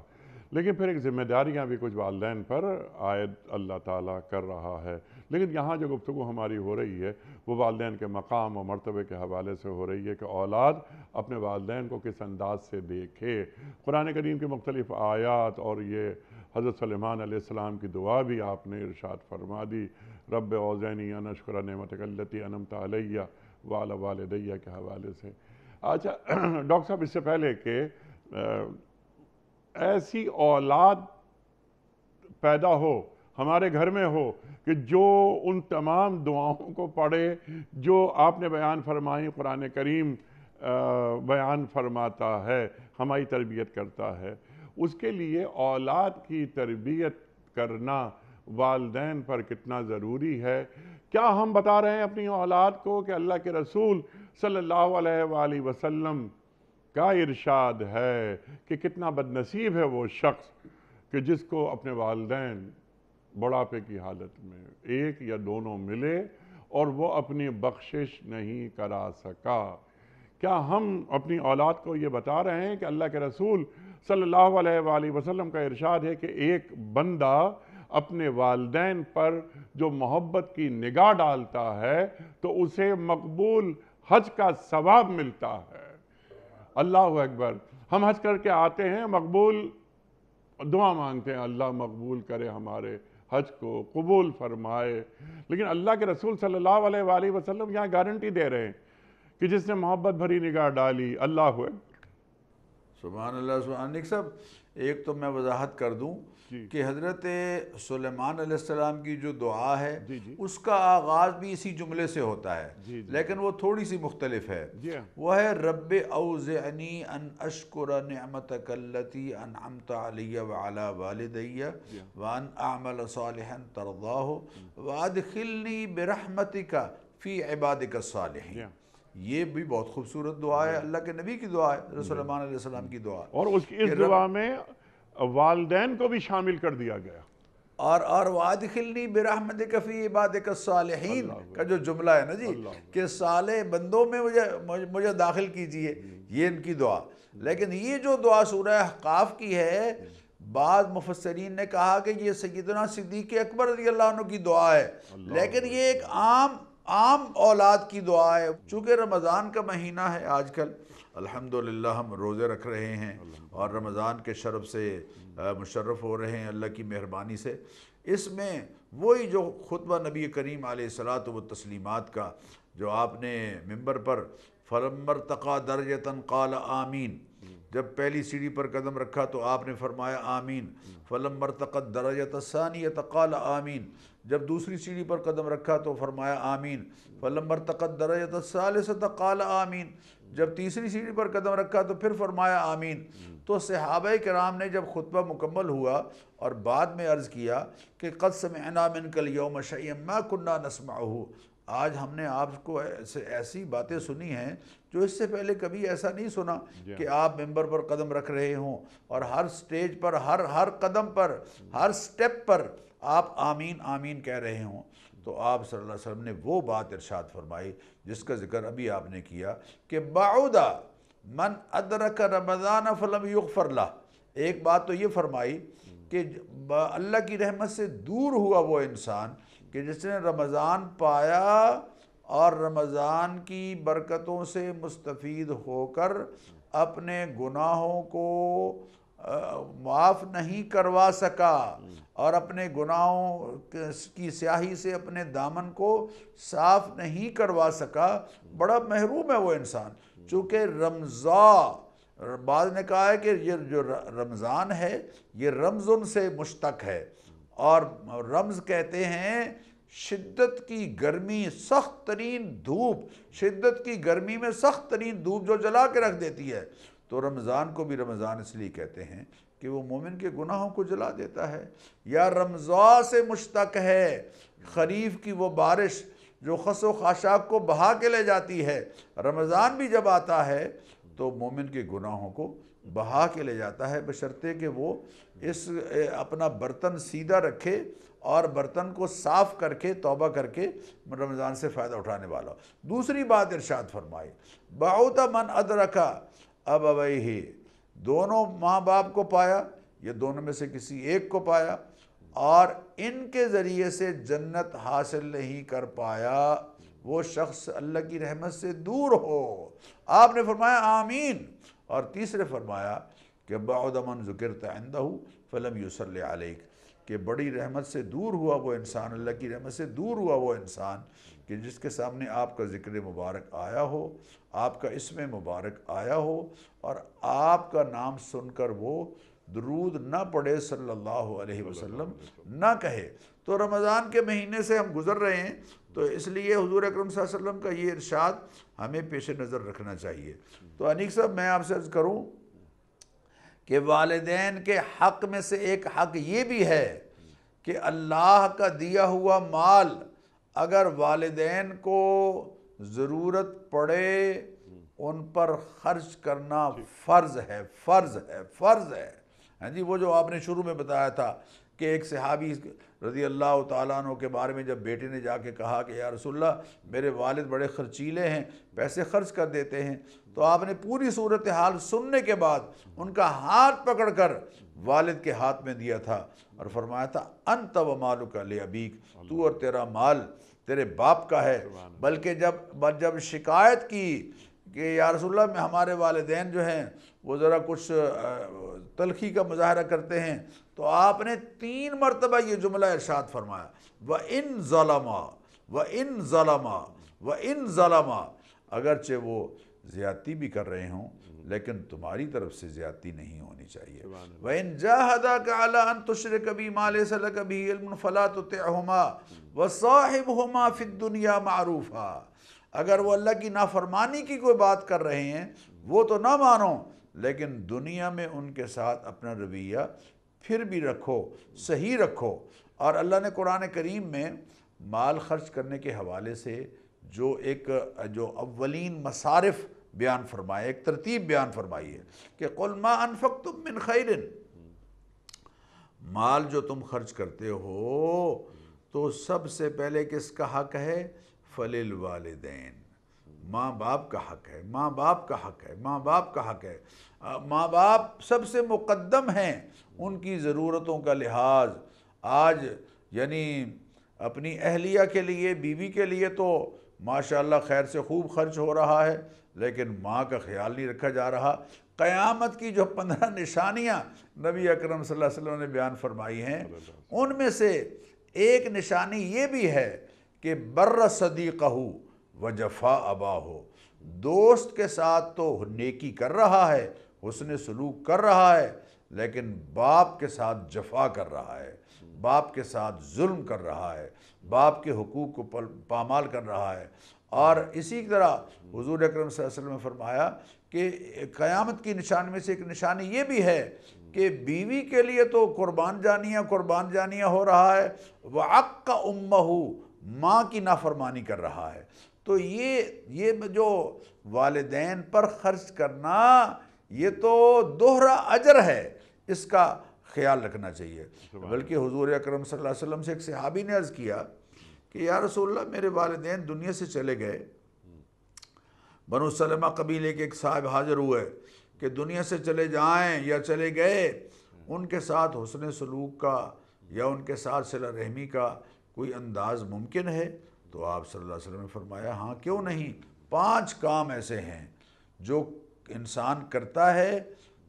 لیکن پھر ایک ذمہ داریاں بھی کچھ والدین پر عائد اللہ تعالیٰ کر رہا ہے لیکن یہاں جو گفتگو ہماری ہو رہی ہے وہ والدین کے مقام و مرتبے کے حوالے سے ہو رہی ہے کہ اولاد اپنے والدین کو کس انداز سے دیکھے قرآن کریم کے مختلف آیات اور یہ حضرت سلمان علیہ السلام کی دعا بھی آپ نے ارشاد فرما دی رب اوزینی انشکر نعمت انمت علیہ والا والدیہ کے حوالے سے اچھا ڈاکٹر صاحب اس سے پہلے کہ ایسی اولاد پیدا ہو ہمارے گھر میں ہو کہ جو ان تمام دعاؤں کو پڑھے جو آپ نے بیان فرمائی قرآن کریم بیان فرماتا ہے ہماری تربیت کرتا ہے اس کے لیے اولاد کی تربیت کرنا والدین پر کتنا ضروری ہے کیا ہم بتا رہے ہیں اپنی اولاد کو کہ اللہ کے رسول صلی اللہ علیہ وآلہ وسلم کا ارشاد ہے کہ کتنا بد نصیب ہے وہ شخص کہ جس کو اپنے والدین بڑھاپے کی حالت میں ایک یا دونوں ملے اور وہ اپنی بخشش نہیں کرا سکا کیا ہم اپنی اولاد کو یہ بتا رہے ہیں کہ اللہ کے رسول صلی اللہ علیہ وآلہ وسلم کا ارشاد ہے کہ ایک بندہ اپنے والدین پر جو محبت کی نگاہ ڈالتا ہے تو اسے مقبول حج کا ثواب ملتا ہے اللہ اکبر ہم حج کر کے آتے ہیں مقبول دعا مانگتے ہیں اللہ مقبول کرے ہمارے حج کو قبول فرمائے لیکن اللہ کے رسول صلی اللہ علیہ وآلہ وسلم یہاں گارنٹی دے رہے ہیں کہ جس نے محبت بھری نگاہ ڈالی اللہ اکبر سبحان اللہ سبحان صاحب ایک تو میں وضاحت کر دوں جی۔ کہ حضرت سلیمان علیہ السلام کی جو دعا ہے جی، جی۔ اس کا آغاز بھی اسی جملے سے ہوتا ہے لیکن وہ تھوڑی سی مختلف ہے ہاں۔ وہ ہے رب اوزعنی ان اشکر نعمتک اللتی علی وعلا والدی ہاں۔ وان اعمل صالحا ترضاہ وادخلنی برحمتک فی عبادک الصالحین ہاں۔ یہ بھی بہت خوبصورت دعا ہے اللہ کے نبی کی دعا ہے سلیمان علیہ السلام کی دعا اور اس دعا میں والدین کو بھی شامل کر دیا گیا اور اور وادخلنی برحمت کفی عبادک الصالحین کا جو جملہ ہے نا جی کہ صالح بندوں میں مجھے مجھے داخل کیجئے یہ ان کی دعا لیکن یہ جو دعا سورہ احقاف کی ہے بعض مفسرین نے کہا کہ یہ سیدنا صدیق اکبر رضی اللہ عنہ کی دعا ہے لیکن یہ ایک عام عام اولاد کی دعا ہے چونکہ رمضان کا مہینہ ہے آج کل الحمدللہ ہم روزے رکھ رہے ہیں اور رمضان کے شرف سے مشرف ہو رہے ہیں اللہ کی مہربانی سے اس میں وہی جو خطبہ نبی کریم علیہ السلاۃ و تسلیمات کا جو آپ نے ممبر پر فلم تقا درجن قال آمین جب پہلی سیڑھی پر قدم رکھا تو آپ نے فرمایا آمین فلم مرتقت درجت ثانیت قال آمین جب دوسری سیڑھی پر قدم رکھا تو فرمایا آمین فلم مرتقت درجت ثالثت قال آمین جب تیسری سیڑھی پر قدم رکھا تو پھر فرمایا آمین تو صحابہ کرام نے جب خطبہ مکمل ہوا اور بعد میں عرض کیا کہ قد سمعنا من کل یوم ما کننا نسمعہو آج ہم نے آپ کو ایسے ایسی باتیں سنی ہیں جو اس سے پہلے کبھی ایسا نہیں سنا جی ہاں۔ کہ آپ ممبر پر قدم رکھ رہے ہوں اور ہر سٹیج پر ہر ہر قدم پر ہر سٹیپ پر آپ آمین آمین کہہ رہے ہوں تو آپ صلی اللہ علیہ وسلم نے وہ بات ارشاد فرمائی جس کا ذکر ابھی آپ نے کیا کہ بعودہ من ادرک رمضان فلم یغفر لہ ایک بات تو یہ فرمائی کہ اللہ کی رحمت سے دور ہوا وہ انسان کہ جس نے رمضان پایا اور رمضان کی برکتوں سے مستفید ہو کر اپنے گناہوں کو معاف نہیں کروا سکا اور اپنے گناہوں کی سیاہی سے اپنے دامن کو صاف نہیں کروا سکا بڑا محروم ہے وہ انسان چونکہ رمضا بعض نے کہا ہے کہ یہ جو رمضان ہے یہ رمضم سے مشتق ہے اور رمض کہتے ہیں شدت کی گرمی سخت ترین دھوپ شدت کی گرمی میں سخت ترین دھوپ جو جلا کے رکھ دیتی ہے تو رمضان کو بھی رمضان اس لیے کہتے ہیں کہ وہ مومن کے گناہوں کو جلا دیتا ہے یا رمضان سے مشتق ہے خریف کی وہ بارش جو خس و خاشاک کو بہا کے لے جاتی ہے رمضان بھی جب آتا ہے تو مومن کے گناہوں کو بہا کے لے جاتا ہے بشرطے کہ وہ اس اپنا برتن سیدھا رکھے اور برتن کو صاف کر کے توبہ کر کے رمضان سے فائدہ اٹھانے والا دوسری بات ارشاد فرمائی بعوت من ادرکا اب ہی دونوں ماں باپ کو پایا یا دونوں میں سے کسی ایک کو پایا اور ان کے ذریعے سے جنت حاصل نہیں کر پایا وہ شخص اللہ کی رحمت سے دور ہو آپ نے فرمایا آمین اور تیسرے فرمایا کہ من ذکر تعندہ فلم یوسلی علیک کہ بڑی رحمت سے دور ہوا وہ انسان اللہ کی رحمت سے دور ہوا وہ انسان کہ جس کے سامنے آپ کا ذکر مبارک آیا ہو آپ کا اسم مبارک آیا ہو اور آپ کا نام سن کر وہ درود نہ پڑھے صلی اللہ علیہ وسلم نہ کہے تو رمضان کے مہینے سے ہم گزر رہے ہیں تو اس لیے حضور اکرم صلی اللہ علیہ وسلم کا یہ ارشاد ہمیں پیش نظر رکھنا چاہیے تو انیک صاحب میں آپ سے کروں کہ والدین کے حق میں سے ایک حق یہ بھی ہے کہ اللہ کا دیا ہوا مال اگر والدین کو ضرورت پڑے ان پر خرچ کرنا فرض ہے فرض ہے فرض ہے ہاں جی وہ جو آپ نے شروع میں بتایا تھا کہ ایک صحابی رضی اللہ تعالیٰ عنہ کے بارے میں جب بیٹے نے جا کے کہا کہ یا رسول اللہ میرے والد بڑے خرچیلے ہیں پیسے خرچ کر دیتے ہیں تو آپ نے پوری صورتحال سننے کے بعد ان کا ہاتھ پکڑ کر والد کے ہاتھ میں دیا تھا اور فرمایا تھا و مالو کا لے ابیک تو اور تیرا مال تیرے باپ کا ہے بلکہ جب جب شکایت کی کہ یا رسول اللہ میں ہمارے والدین جو ہیں وہ ذرا کچھ تلخی کا مظاہرہ کرتے ہیں تو آپ نے تین مرتبہ یہ جملہ ارشاد فرمایا و ان ظلمہ و ان ظلم و ان ظلم اگرچہ وہ زیادتی بھی کر رہے ہوں لیکن تمہاری طرف سے زیادتی نہیں ہونی چاہیے وہ ان عَلَىٰ أَن تُشْرِكَ کبھی مال صلی کبھی علم عِلْمٌ فَلَا تما و صاحب ہما فت دنیا معروف اگر وہ اللہ کی نافرمانی کی کوئی بات کر رہے ہیں وہ تو نہ مانو لیکن دنیا میں ان کے ساتھ اپنا رویہ پھر بھی رکھو صحیح رکھو اور اللہ نے قرآن کریم میں مال خرچ کرنے کے حوالے سے جو ایک جو اولین مصارف بیان فرمائے ایک ترتیب بیان فرمائی ہے کہ ما انفقتم من خیر مال جو تم خرچ کرتے ہو تو سب سے پہلے کس کا حق ہے فل والدین ماں باپ کا حق ہے ماں باپ کا حق ہے ماں باپ کا حق ہے ماں باپ سب سے مقدم ہیں ان کی ضرورتوں کا لحاظ آج یعنی اپنی اہلیہ کے لیے بیوی کے لیے تو ماشاء اللہ خیر سے خوب خرچ ہو رہا ہے لیکن ماں کا خیال نہیں رکھا جا رہا قیامت کی جو پندرہ نشانیاں نبی اکرم صلی اللہ علیہ وسلم نے بیان فرمائی ہیں ان میں سے ایک نشانی یہ بھی ہے کہ بر صدیقہ ہو و جفا ابا ہو دوست کے ساتھ تو نیکی کر رہا ہے حسن سلوک کر رہا ہے لیکن باپ کے ساتھ جفا کر رہا ہے باپ کے ساتھ ظلم کر رہا ہے باپ کے حقوق کو پامال کر رہا ہے اور اسی طرح حضور اکرم صلی اللہ علیہ وسلم نے فرمایا کہ قیامت کی نشان میں سے ایک نشانی یہ بھی ہے کہ بیوی کے لیے تو قربان جانیاں قربان جانیاں ہو رہا ہے وعق کا امہو ماں کی نافرمانی کر رہا ہے تو یہ یہ جو والدین پر خرچ کرنا یہ تو دوہرا اجر ہے اس کا خیال رکھنا چاہیے بلکہ حضور اکرم صلی اللہ علیہ وسلم سے ایک صحابی نے عرض یا رسول اللہ میرے والدین دنیا سے چلے گئے بنو سلمہ قبیلے کے ایک صاحب حاضر ہوئے کہ دنیا سے چلے جائیں یا چلے گئے ان کے ساتھ حسن سلوک کا یا ان کے ساتھ صلہ رحمی کا کوئی انداز ممکن ہے تو آپ صلی اللہ علیہ وسلم نے فرمایا ہاں کیوں نہیں پانچ کام ایسے ہیں جو انسان کرتا ہے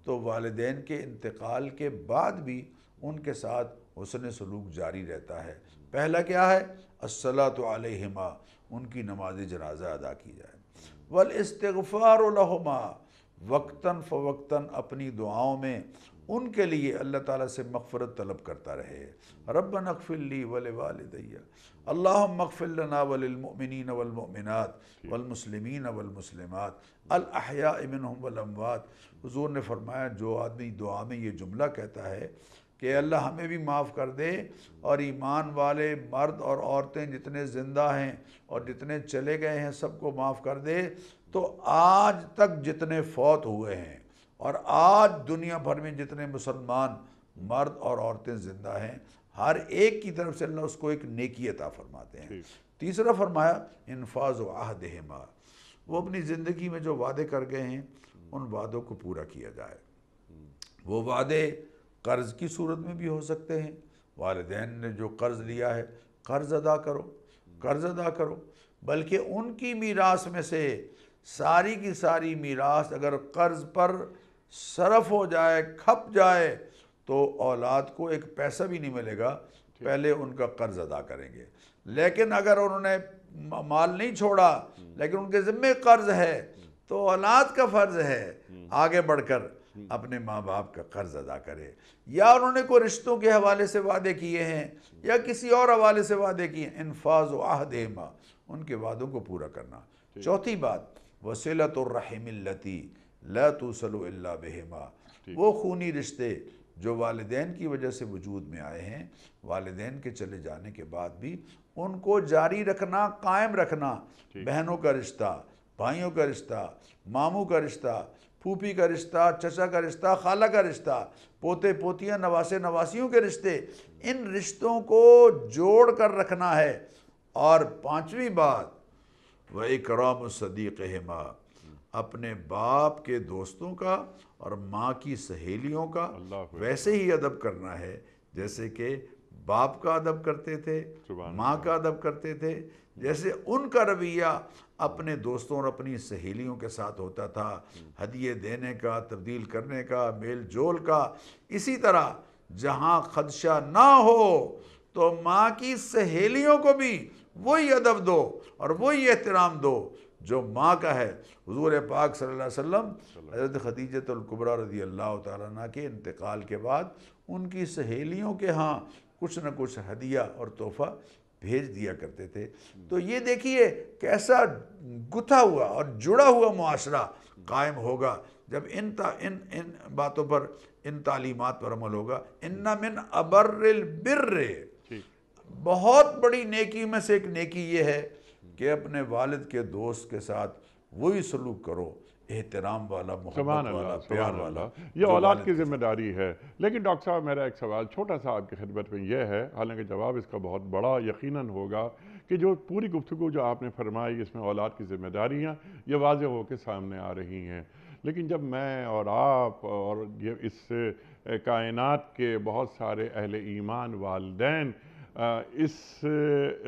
تو والدین کے انتقال کے بعد بھی ان کے ساتھ حسن سلوک جاری رہتا ہے پہلا کیا ہے السلات علیہما ان کی نماز جنازہ ادا کی جائے والاستغفار استغفار وقتاً فوقتاً اپنی دعاؤں میں ان کے لیے اللہ تعالیٰ سے مغفرت طلب کرتا رہے رب لی ولی ول اللہم اللّہ لنا وللمؤمنین والمؤمنات والمسلمین والمسلمات الاحیاء منہم والاموات حضور نے فرمایا جو آدمی دعا میں یہ جملہ کہتا ہے کہ اللہ ہمیں بھی معاف کر دے اور ایمان والے مرد اور عورتیں جتنے زندہ ہیں اور جتنے چلے گئے ہیں سب کو معاف کر دے تو آج تک جتنے فوت ہوئے ہیں اور آج دنیا بھر میں جتنے مسلمان مرد اور عورتیں زندہ ہیں ہر ایک کی طرف سے اللہ اس کو ایک نیکی عطا فرماتے ہیں تیسرا فرمایا انفاظ و عہدہما وہ اپنی زندگی میں جو وعدے کر گئے ہیں ان وعدوں کو پورا کیا جائے وہ وعدے قرض کی صورت میں بھی ہو سکتے ہیں والدین نے جو قرض لیا ہے قرض ادا کرو قرض ادا کرو بلکہ ان کی میراث میں سے ساری کی ساری میراث اگر قرض پر صرف ہو جائے کھپ جائے تو اولاد کو ایک پیسہ بھی نہیں ملے گا پہلے ان کا قرض ادا کریں گے لیکن اگر انہوں نے مال نہیں چھوڑا لیکن ان کے ذمے قرض ہے تو اولاد کا فرض ہے آگے بڑھ کر اپنے ماں باپ کا قرض ادا کرے یا انہوں نے کوئی رشتوں کے حوالے سے وعدے کیے ہیں یا کسی اور حوالے سے وعدے کیے ہیں انفاظ و عہد ماں ان کے وعدوں کو پورا کرنا چوتھی بات وسیلت الرحم التی لا توسلو اللہ بہما وہ خونی رشتے جو والدین کی وجہ سے وجود میں آئے ہیں والدین کے چلے جانے کے بعد بھی ان کو جاری رکھنا قائم رکھنا بہنوں کا رشتہ بھائیوں کا رشتہ ماموں کا رشتہ پھوپھی کا رشتہ چچا کا رشتہ خالہ کا رشتہ پوتے پوتیاں نواسے نواسیوں کے رشتے ان رشتوں کو جوڑ کر رکھنا ہے اور پانچویں بات و اکرام صدیق اپنے باپ کے دوستوں کا اور ماں کی سہیلیوں کا ویسے ہی ادب کرنا ہے جیسے کہ باپ کا ادب کرتے تھے ماں کا ادب کرتے تھے جیسے ان کا رویہ اپنے دوستوں اور اپنی سہیلیوں کے ساتھ ہوتا تھا ہدیے دینے کا تبدیل کرنے کا میل جول کا اسی طرح جہاں خدشہ نہ ہو تو ماں کی سہیلیوں کو بھی وہی ادب دو اور وہی احترام دو جو ماں کا ہے حضور پاک صلی اللہ علیہ وسلم حضرت خدیجت القبرہ رضی اللہ تعالیٰ عنہ کے انتقال کے بعد ان کی سہیلیوں کے ہاں کچھ نہ کچھ ہدیہ اور تحفہ بھیج دیا کرتے تھے تو یہ دیکھیے کیسا گتھا ہوا اور جڑا ہوا معاشرہ قائم ہوگا جب ان ان باتوں پر ان تعلیمات پر عمل ہوگا ان ابر البر بہت بڑی نیکی میں سے ایک نیکی یہ ہے کہ اپنے والد کے دوست کے ساتھ وہی سلوک کرو احترام والا مسلمان والا یہ اولاد کی ذمہ داری ہے لیکن ڈاکٹر صاحب میرا ایک سوال چھوٹا سا آپ کی خدمت میں یہ ہے حالانکہ جواب اس کا بہت بڑا یقیناً ہوگا کہ جو پوری گفتگو جو آپ نے فرمائی اس میں اولاد کی ذمہ داریاں یہ واضح ہو کے سامنے آ رہی ہیں لیکن جب میں اور آپ اور یہ اس کائنات کے بہت سارے اہل ایمان والدین اس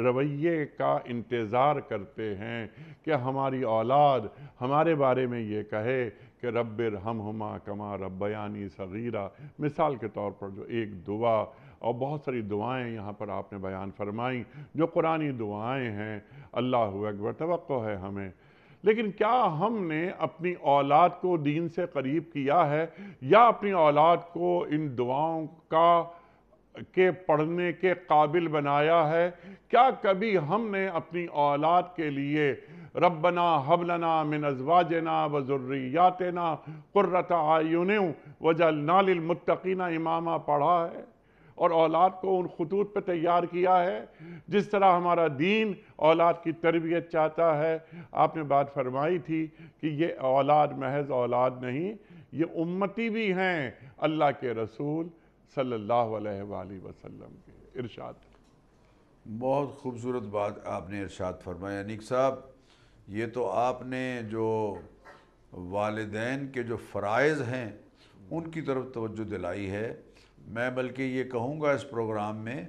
رویے کا انتظار کرتے ہیں کہ ہماری اولاد ہمارے بارے میں یہ کہے کہ رب ہم ہما کما رب بیانی صغیرہ مثال کے طور پر جو ایک دعا اور بہت ساری دعائیں یہاں پر آپ نے بیان فرمائیں جو قرآنی دعائیں ہیں اللہ اکبر توقع ہے ہمیں لیکن کیا ہم نے اپنی اولاد کو دین سے قریب کیا ہے یا اپنی اولاد کو ان دعاؤں کا کے پڑھنے کے قابل بنایا ہے کیا کبھی ہم نے اپنی اولاد کے لیے ربنا حبلنا ازواجنا و ذریاتنا قررت قرۃ و جلنا للمتقین امامہ پڑھا ہے اور اولاد کو ان خطوط پہ تیار کیا ہے جس طرح ہمارا دین اولاد کی تربیت چاہتا ہے آپ نے بات فرمائی تھی کہ یہ اولاد محض اولاد نہیں یہ امتی بھی ہیں اللہ کے رسول صلی اللہ علیہ وآلہ وسلم کے ارشاد بہت خوبصورت بات آپ نے ارشاد فرمایا نیک صاحب یہ تو آپ نے جو والدین کے جو فرائض ہیں ان کی طرف توجہ دلائی ہے میں بلکہ یہ کہوں گا اس پروگرام میں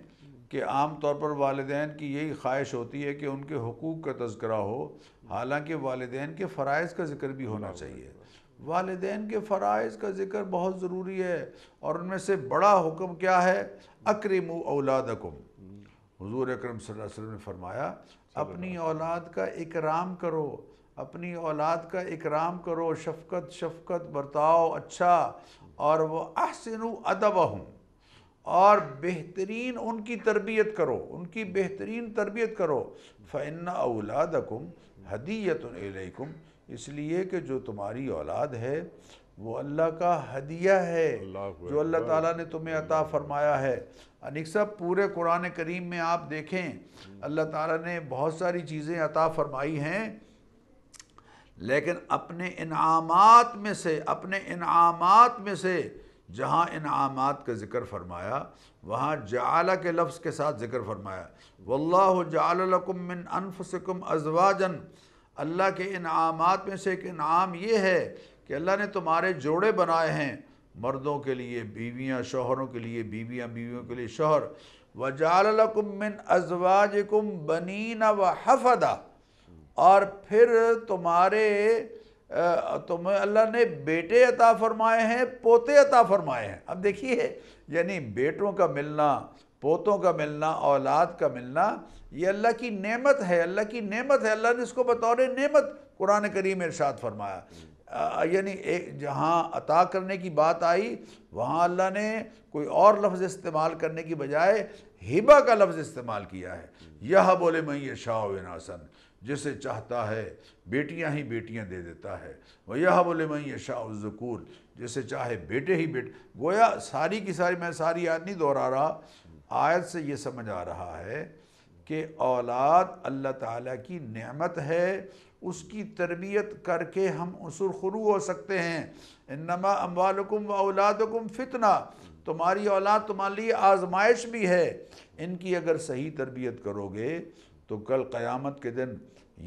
کہ عام طور پر والدین کی یہی خواہش ہوتی ہے کہ ان کے حقوق کا تذکرہ ہو حالانکہ والدین کے فرائض کا ذکر بھی ہونا چاہیے والدین کے فرائض کا ذکر بہت ضروری ہے اور ان میں سے بڑا حکم کیا ہے اکرم اولادکم حضور اکرم صلی اللہ علیہ وسلم نے فرمایا اپنی اولاد کا اکرام کرو اپنی اولاد کا اکرام کرو شفقت شفقت برتاؤ اچھا اور وہ احسن ادبہم ہوں اور بہترین ان کی تربیت کرو ان کی بہترین تربیت کرو فَإِنَّ أَوْلَادَكُمْ حدیت إِلَيْكُمْ اس لیے کہ جو تمہاری اولاد ہے وہ اللہ کا ہدیہ ہے جو اللہ تعالیٰ نے تمہیں عطا فرمایا ہے انیک صاحب پورے قرآن کریم میں آپ دیکھیں اللہ تعالیٰ نے بہت ساری چیزیں عطا فرمائی ہیں لیکن اپنے انعامات میں سے اپنے انعامات میں سے جہاں انعامات کا ذکر فرمایا وہاں جعلیٰ کے لفظ کے ساتھ ذکر فرمایا واللہ جعل لکم من انفسکم ازواجن اللہ کے انعامات میں سے ایک انعام یہ ہے کہ اللہ نے تمہارے جوڑے بنائے ہیں مردوں کے لیے بیویاں شوہروں کے لیے بیویاں بیویوں کے لیے شوہر وجال لَكُم کم بنین و وَحَفَدَ اور پھر تمہارے تمہیں اللہ نے بیٹے عطا فرمائے ہیں پوتے عطا فرمائے ہیں اب دیکھیے یعنی بیٹوں کا ملنا پوتوں کا ملنا اولاد کا ملنا یہ اللہ کی نعمت ہے اللہ کی نعمت ہے اللہ نے اس کو بطور نعمت قرآن کریم ارشاد فرمایا یعنی جہاں عطا کرنے کی بات آئی وہاں اللہ نے کوئی اور لفظ استعمال کرنے کی بجائے ہبا کا لفظ استعمال کیا ہے یہ بولے شاہ اِناسن جسے چاہتا ہے بیٹیاں ہی بیٹیاں دے دیتا ہے وہ یہ بولے میں شاہ ال جسے چاہے بیٹے ہی بیٹے گویا ساری کی ساری میں ساری نہیں دہرا رہا آیت سے یہ سمجھ آ رہا ہے کہ اولاد اللہ تعالیٰ کی نعمت ہے اس کی تربیت کر کے ہم اصر خرو ہو سکتے ہیں انما اموالکم و اولادکم فتنہ تمہاری اولاد تمہارے لیے آزمائش بھی ہے ان کی اگر صحیح تربیت کرو گے تو کل قیامت کے دن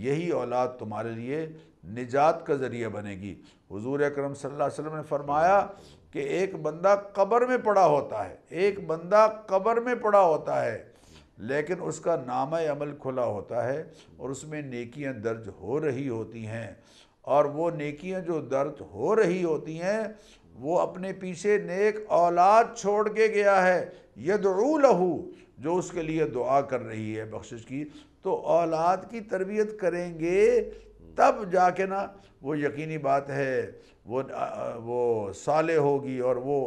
یہی اولاد تمہارے لیے نجات کا ذریعہ بنے گی حضور اکرم صلی اللہ علیہ وسلم نے فرمایا کہ ایک بندہ قبر میں پڑا ہوتا ہے ایک بندہ قبر میں پڑا ہوتا ہے لیکن اس کا نامہ عمل کھلا ہوتا ہے اور اس میں نیکیاں درج ہو رہی ہوتی ہیں اور وہ نیکیاں جو درج ہو رہی ہوتی ہیں وہ اپنے پیچھے نیک اولاد چھوڑ کے گیا ہے یدعو لہو جو اس کے لیے دعا کر رہی ہے بخشش کی تو اولاد کی تربیت کریں گے تب جا کے نا وہ یقینی بات ہے وہ وہ صالح ہوگی اور وہ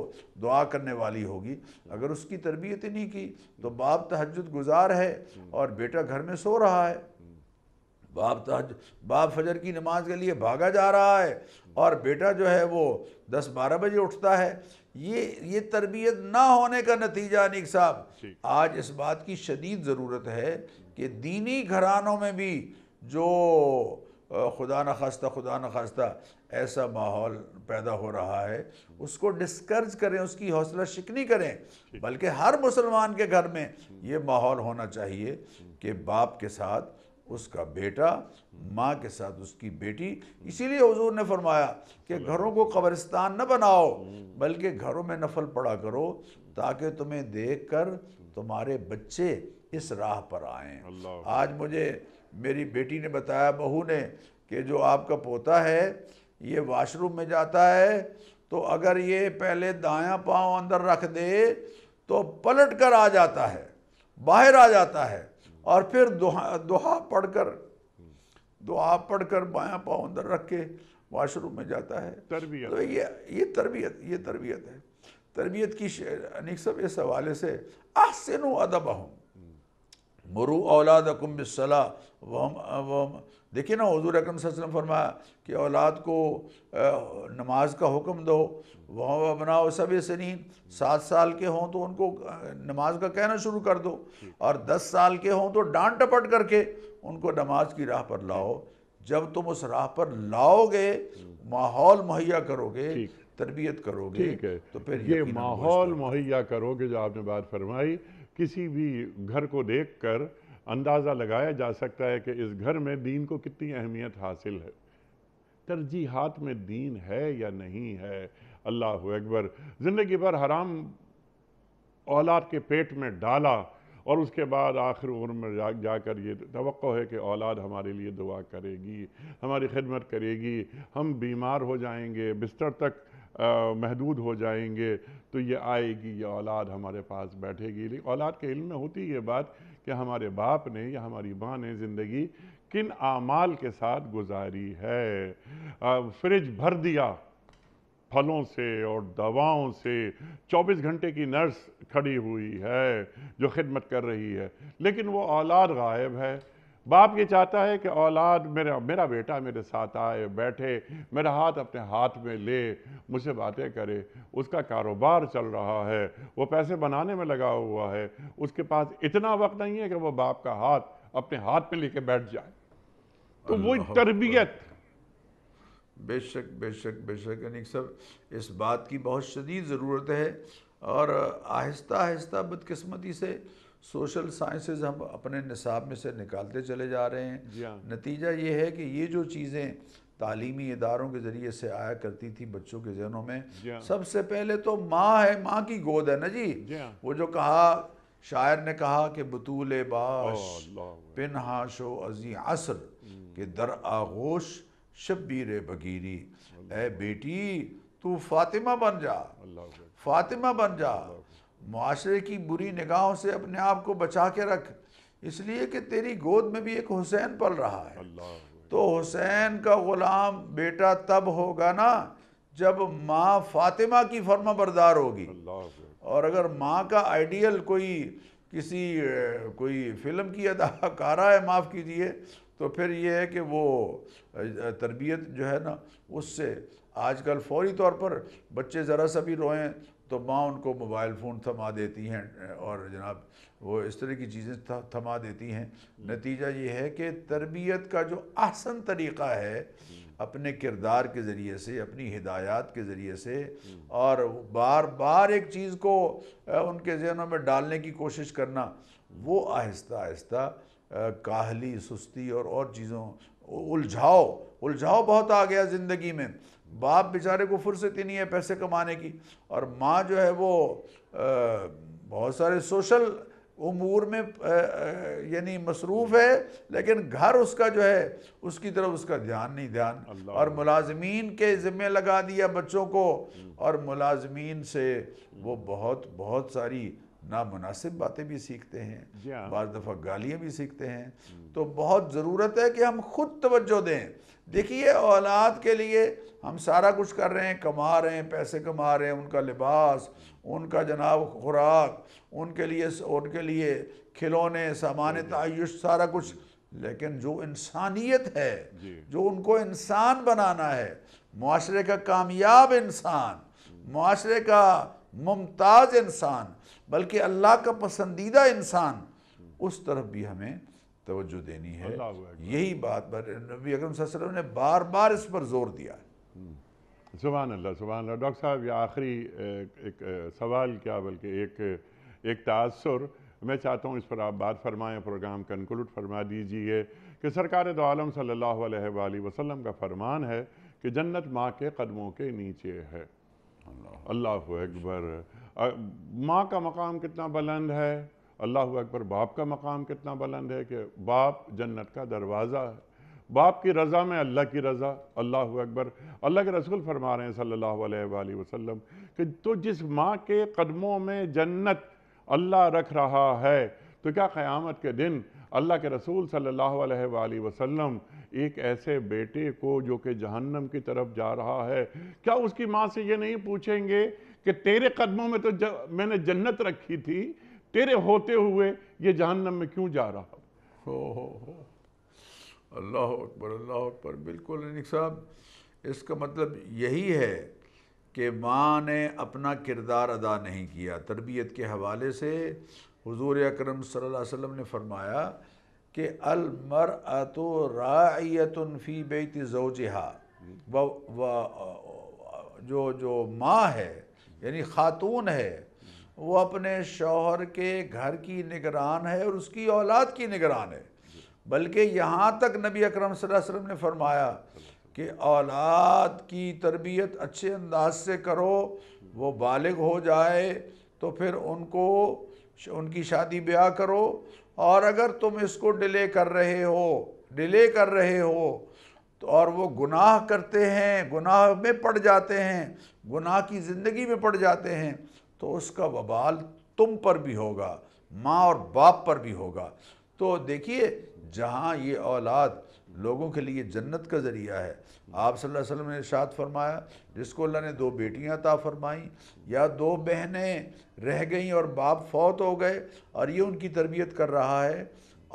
دعا کرنے والی ہوگی اگر اس کی تربیت نہیں کی تو باپ تحجد گزار ہے اور بیٹا گھر میں سو رہا ہے باپ باپ فجر کی نماز کے لیے بھاگا جا رہا ہے اور بیٹا جو ہے وہ دس بارہ بجے اٹھتا ہے یہ یہ تربیت نہ ہونے کا نتیجہ نیک صاحب آج اس بات کی شدید ضرورت ہے کہ دینی گھرانوں میں بھی جو خدا نخواستہ خدا نہ خواستہ ایسا ماحول پیدا ہو رہا ہے اس کو ڈسکرج کریں اس کی حوصلہ شکنی کریں بلکہ ہر مسلمان کے گھر میں یہ ماحول ہونا چاہیے کہ باپ کے ساتھ اس کا بیٹا ماں کے ساتھ اس کی بیٹی اسی لیے حضور نے فرمایا کہ گھروں کو قبرستان نہ بناؤ بلکہ گھروں میں نفل پڑا کرو تاکہ تمہیں دیکھ کر تمہارے بچے اس راہ پر آئیں آج مجھے میری بیٹی نے بتایا بہو نے کہ جو آپ کا پوتا ہے یہ واش روم میں جاتا ہے تو اگر یہ پہلے دایاں پاؤں اندر رکھ دے تو پلٹ کر آ جاتا ہے باہر آ جاتا ہے اور پھر دعا پڑھ کر دعا پڑھ کر بایاں پاؤں اندر رکھ کے واش روم میں جاتا ہے تربیت یہ یہ یہ تربیت یہ تربیت ہے تربیت کی انیک صاحب اس حوالے سے احسن نو ادب ہوں مرو اولاد اکملہ دیکھیے نا حضور اکرم صلی اللہ علیہ وسلم فرمایا کہ اولاد کو نماز کا حکم دو وہ بناؤ سنین سات سال کے ہوں تو ان کو نماز کا کہنا شروع کر دو اور دس سال کے ہوں تو ڈانٹ ٹپٹ کر کے ان کو نماز کی راہ پر لاؤ جب تم اس راہ پر لاؤ گے ماحول مہیا کرو گے تربیت کرو گے تو پھر یہ ماحول مہیا کرو گے جو آپ نے بات فرمائی کسی بھی گھر کو دیکھ کر اندازہ لگایا جا سکتا ہے کہ اس گھر میں دین کو کتنی اہمیت حاصل ہے ترجیحات میں دین ہے یا نہیں ہے اللہ اکبر زندگی بھر حرام اولاد کے پیٹ میں ڈالا اور اس کے بعد آخر عمر میں جا جا کر یہ توقع ہے کہ اولاد ہمارے لیے دعا کرے گی ہماری خدمت کرے گی ہم بیمار ہو جائیں گے بستر تک محدود ہو جائیں گے تو یہ آئے گی یہ اولاد ہمارے پاس بیٹھے گی لیکن اولاد کے علم میں ہوتی یہ بات کہ ہمارے باپ نے یا ہماری ماں نے زندگی کن اعمال کے ساتھ گزاری ہے فریج بھر دیا پھلوں سے اور دواؤں سے چوبیس گھنٹے کی نرس کھڑی ہوئی ہے جو خدمت کر رہی ہے لیکن وہ اولاد غائب ہے باپ یہ چاہتا ہے کہ اولاد میرا میرا بیٹا میرے ساتھ آئے بیٹھے میرا ہاتھ اپنے ہاتھ میں لے مجھ سے باتیں کرے اس کا کاروبار چل رہا ہے وہ پیسے بنانے میں لگا ہوا ہے اس کے پاس اتنا وقت نہیں ہے کہ وہ باپ کا ہاتھ اپنے ہاتھ میں لے کے بیٹھ جائے تو وہی تربیت بے شک بے شک بے شک یعنی سر اس بات کی بہت شدید ضرورت ہے اور آہستہ آہستہ بدقسمتی سے سوشل سائنسز ہم اپنے نصاب میں سے نکالتے چلے جا رہے ہیں جی ہاں۔ نتیجہ یہ ہے کہ یہ جو چیزیں تعلیمی اداروں کے ذریعے سے آیا کرتی تھی بچوں کے ذہنوں میں جی ہاں۔ سب سے پہلے تو ماں ہے ماں کی گود ہے نا جی, جی ہاں۔ وہ جو کہا شاعر نے کہا کہ بطول باش پنہاش و عصر کہ در آغوش شبیر بگیری اے بیٹی تو فاطمہ بن جا فاطمہ بن جا معاشرے کی بری نگاہوں سے اپنے آپ کو بچا کے رکھ اس لیے کہ تیری گود میں بھی ایک حسین پل رہا ہے تو حسین کا غلام بیٹا تب ہوگا نا جب ماں فاطمہ کی فرما بردار ہوگی اور اگر ماں کا آئیڈیل کوئی کسی کوئی فلم کی اداکارہ ہے معاف کیجیے تو پھر یہ ہے کہ وہ تربیت جو ہے نا اس سے آج کل فوری طور پر بچے ذرا سا بھی روئیں تو ماں ان کو موبائل فون تھما دیتی ہیں اور جناب وہ اس طرح کی چیزیں تھما دیتی ہیں نتیجہ یہ ہے کہ تربیت کا جو احسن طریقہ ہے اپنے کردار کے ذریعے سے اپنی ہدایات کے ذریعے سے اور بار بار ایک چیز کو ان کے ذہنوں میں ڈالنے کی کوشش کرنا وہ آہستہ آہستہ کاہلی سستی اور اور چیزوں الجھاؤ الجھاؤ بہت آ گیا زندگی میں باپ بیچارے کو فرصت ہی نہیں ہے پیسے کمانے کی اور ماں جو ہے وہ بہت سارے سوشل امور میں یعنی مصروف ہے لیکن گھر اس کا جو ہے اس کی طرف اس کا دھیان نہیں دھیان اور ملازمین کے ذمہ لگا دیا بچوں کو اور ملازمین سے وہ بہت بہت ساری نامناسب باتیں بھی سیکھتے ہیں جی ہاں۔ بعض دفعہ گالیاں بھی سیکھتے ہیں تو بہت ضرورت ہے کہ ہم خود توجہ دیں دیکھیے اولاد کے لیے ہم سارا کچھ کر رہے ہیں کما رہے ہیں پیسے کما رہے ہیں ان کا لباس ان کا جناب خوراک ان کے لیے ان کے لیے کھلونے سامان جی، جی۔ تعیش سارا کچھ لیکن جو انسانیت ہے جی۔ جو ان کو انسان بنانا ہے معاشرے کا کامیاب انسان معاشرے کا ممتاز انسان بلکہ اللہ کا پسندیدہ انسان اس طرف بھی ہمیں توجہ دینی ہے یہی بات نبی اکرم صلی اللہ علیہ وسلم نے بار بار اس پر زور دیا ہے سبحان سبحان اللہ اللہ ڈاکٹر صاحب یہ آخری ایک سوال کیا بلکہ ایک ایک تاثر میں چاہتا ہوں اس پر آپ بات فرمائیں پروگرام کنکلوڈ فرما دیجئے کہ سرکار دو عالم صلی اللہ علیہ وآلہ وسلم کا فرمان ہے کہ جنت ماں کے قدموں کے نیچے ہے اللہ اکبر ماں کا مقام کتنا بلند ہے اللہ اکبر باپ کا مقام کتنا بلند ہے کہ باپ جنت کا دروازہ ہے باپ کی رضا میں اللہ کی رضا اللہ اکبر اللہ کے رسول فرما رہے ہیں صلی اللہ علیہ وآلہ وسلم کہ تو جس ماں کے قدموں میں جنت اللہ رکھ رہا ہے تو کیا قیامت کے دن اللہ کے رسول صلی اللہ علیہ وآلہ وسلم ایک ایسے بیٹے کو جو کہ جہنم کی طرف جا رہا ہے کیا اس کی ماں سے یہ نہیں پوچھیں گے کہ تیرے قدموں میں تو میں نے جنت رکھی تھی تیرے ہوتے ہوئے یہ جہنم میں کیوں جا رہا ہو اللہ اکبر اللہ اکبر بالکل انک صاحب اس کا مطلب یہی ہے کہ ماں نے اپنا کردار ادا نہیں کیا تربیت کے حوالے سے حضور اکرم صلی اللہ علیہ وسلم نے فرمایا کہ المرأت راعیت فی بیت زوجہا جو جو ماں ہے یعنی خاتون ہے وہ اپنے شوہر کے گھر کی نگران ہے اور اس کی اولاد کی نگران ہے بلکہ یہاں تک نبی اکرم صلی اللہ علیہ وسلم نے فرمایا کہ اولاد کی تربیت اچھے انداز سے کرو وہ بالغ ہو جائے تو پھر ان کو ان کی شادی بیاہ کرو اور اگر تم اس کو ڈیلے کر رہے ہو ڈیلے کر رہے ہو تو اور وہ گناہ کرتے ہیں گناہ میں پڑ جاتے ہیں گناہ کی زندگی میں پڑ جاتے ہیں تو اس کا وبال تم پر بھی ہوگا ماں اور باپ پر بھی ہوگا تو دیکھیے جہاں یہ اولاد لوگوں کے لیے جنت کا ذریعہ ہے آپ صلی اللہ علیہ وسلم نے ارشاد فرمایا جس کو اللہ نے دو بیٹیاں عطا فرمائیں یا دو بہنیں رہ گئیں اور باپ فوت ہو گئے اور یہ ان کی تربیت کر رہا ہے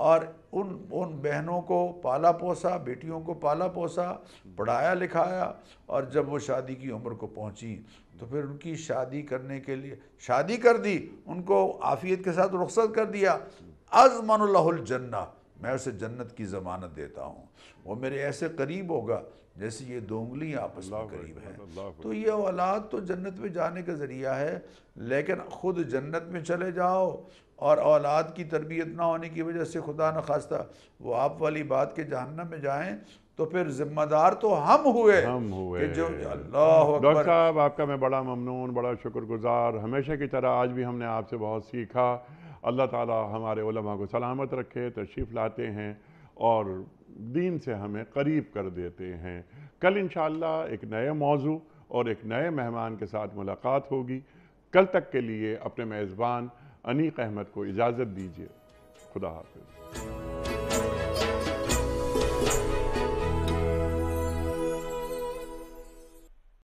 اور ان ان بہنوں کو پالا پوسا بیٹیوں کو پالا پوسا پڑھایا لکھایا اور جب وہ شادی کی عمر کو پہنچی تو پھر ان کی شادی کرنے کے لیے شادی کر دی ان کو آفیت کے ساتھ رخصت کر دیا ازمن اللہ الجنہ میں اسے جنت کی ضمانت دیتا ہوں وہ میرے ایسے قریب ہوگا جیسے یہ دونگلی آپس میں قریب ہیں تو یہ اولاد تو جنت میں جانے کا ذریعہ ہے لیکن خود جنت میں چلے جاؤ اور اولاد کی تربیت نہ ہونے کی وجہ سے خدا نخواستہ وہ آپ والی بات کے جہنم میں جائیں تو پھر ذمہ دار تو ہم ہوئے ہم ہوئے جو اللہ صاحب آپ کا میں بڑا ممنون بڑا شکر گزار ہمیشہ کی طرح آج بھی ہم نے آپ سے بہت سیکھا اللہ تعالی ہمارے علماء کو سلامت رکھے تشریف لاتے ہیں اور دین سے ہمیں قریب کر دیتے ہیں کل انشاءاللہ ایک نئے موضوع اور ایک نئے مہمان کے ساتھ ملاقات ہوگی کل تک کے لیے اپنے میزبان انیق احمد کو اجازت دیجیے خدا حافظ